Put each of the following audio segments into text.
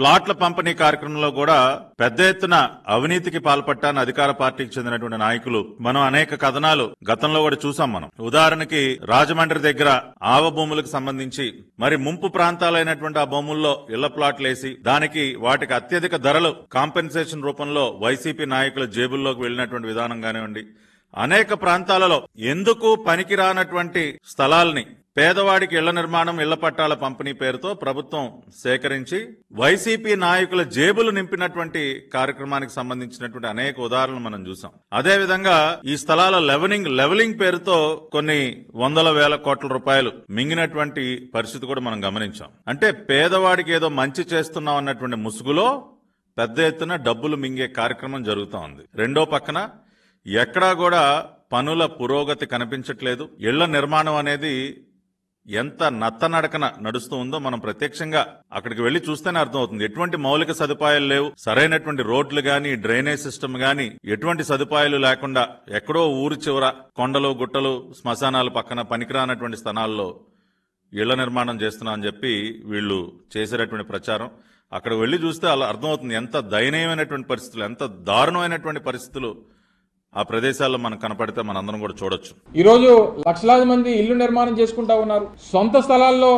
ప్లాట్ల పంపిణీ కార్యక్రమంలో కూడా పెద్ద ఎత్తున అవినీతికి పాల్పట్టాన్ని అధికార పార్టీకి చెందినటువంటి నాయకులు మనం అనేక కథనాలు గతంలో కూడా చూసాం మనం ఉదాహరణకి రాజమండ్రి దగ్గర ఆవ భూములకు సంబంధించి మరి ముంపు ప్రాంతాలైనటువంటి ఆ భూముల్లో ఇళ్ల వేసి దానికి వాటికి అత్యధిక ధరలు కాంపెన్సేషన్ రూపంలో వైసీపీ నాయకుల జేబుల్లోకి వెళ్లినటువంటి విధానం కానివ్వండి అనేక ప్రాంతాలలో ఎందుకు పనికిరానటువంటి స్థలాల్ని పేదవాడికి ఇళ్ల నిర్మాణం ఇళ్ల పట్టాల పంపిణీ పేరుతో ప్రభుత్వం సేకరించి వైసీపీ నాయకుల జేబులు నింపినటువంటి కార్యక్రమానికి సంబంధించినటువంటి అనేక ఉదాహరణలు మనం చూసాం అదేవిధంగా ఈ స్థలాల లెవెలింగ్ లెవలింగ్ పేరుతో కొన్ని వందల వేల కోట్ల రూపాయలు మింగినటువంటి పరిస్థితి కూడా మనం గమనించాం అంటే పేదవాడికి ఏదో మంచి చేస్తున్నాం అన్నటువంటి ముసుగులో పెద్ద ఎత్తున డబ్బులు మింగే కార్యక్రమం జరుగుతూ ఉంది రెండో పక్కన ఎక్కడా కూడా పనుల పురోగతి కనిపించట్లేదు ఇళ్ల నిర్మాణం అనేది ఎంత నత్తనడకన నడుస్తూ ఉందో మనం ప్రత్యక్షంగా అక్కడికి వెళ్లి చూస్తేనే అర్థమవుతుంది ఎటువంటి మౌలిక సదుపాయాలు లేవు సరైనటువంటి రోడ్లు గాని డ్రైనేజ్ సిస్టమ్ గాని ఎటువంటి సదుపాయాలు లేకుండా ఎక్కడో ఊరు చివర కొండలు గుట్టలు శ్మశానాలు పక్కన పనికిరానటువంటి స్థలాల్లో ఇళ్ల నిర్మాణం చేస్తున్నా అని చెప్పి వీళ్ళు చేసేటటువంటి ప్రచారం అక్కడ వెళ్ళి చూస్తే అలా అర్థమవుతుంది ఎంత దయనీయమైనటువంటి పరిస్థితులు ఎంత దారుణమైనటువంటి పరిస్థితులు ఆ ప్రదేశాల్లో మనం కనపడితే మనందరం కూడా చూడొచ్చు ఈరోజు లక్షలాది మంది ఇల్లు నిర్మాణం చేసుకుంటా ఉన్నారు సొంత స్థలాల్లో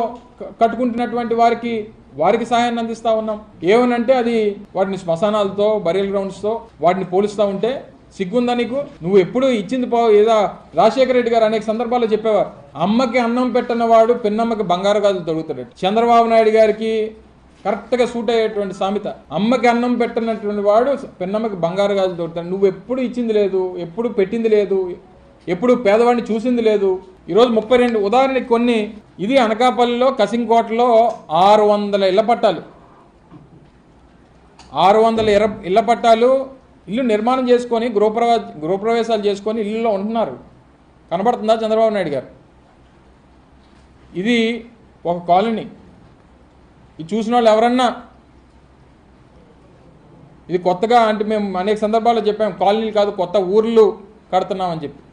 కట్టుకుంటున్నటువంటి వారికి వారికి సహాయాన్ని అందిస్తూ ఉన్నాం ఏమనంటే అది వాటిని శ్మశానాలతో బరియల్ గ్రౌండ్స్తో వాటిని పోలుస్తూ ఉంటే సిగ్గుందా నీకు నువ్వు ఎప్పుడు ఇచ్చింది పో ఏదో రాజశేఖర రెడ్డి గారు అనేక సందర్భాల్లో చెప్పేవారు అమ్మకి అన్నం పెట్టిన వాడు పెన్నమ్మకి బంగారు గాజులు తొడుగుతాడు చంద్రబాబు నాయుడు గారికి కరెక్ట్గా సూట్ అయ్యేటువంటి సామెత అమ్మకి అన్నం పెట్టనటువంటి వాడు పెన్నమ్మకి బంగారు గాజు దొరుకుతాడు నువ్వు ఎప్పుడు ఇచ్చింది లేదు ఎప్పుడు పెట్టింది లేదు ఎప్పుడు పేదవాడిని చూసింది లేదు ఈరోజు ముప్పై రెండు ఉదాహరణకి కొన్ని ఇది అనకాపల్లిలో కసింకోటలో ఆరు వందల ఇళ్ల పట్టాలు ఆరు వందల ఇర ఇళ్ల పట్టాలు ఇల్లు నిర్మాణం చేసుకొని గృహప్రవా గృహప్రవేశాలు చేసుకొని ఇల్లులో ఉంటున్నారు కనబడుతుందా చంద్రబాబు నాయుడు గారు ఇది ఒక కాలనీ ఇది చూసిన వాళ్ళు ఎవరన్నా ఇది కొత్తగా అంటే మేము అనేక సందర్భాల్లో చెప్పాము కాలనీలు కాదు కొత్త ఊర్లు కడుతున్నామని చెప్పి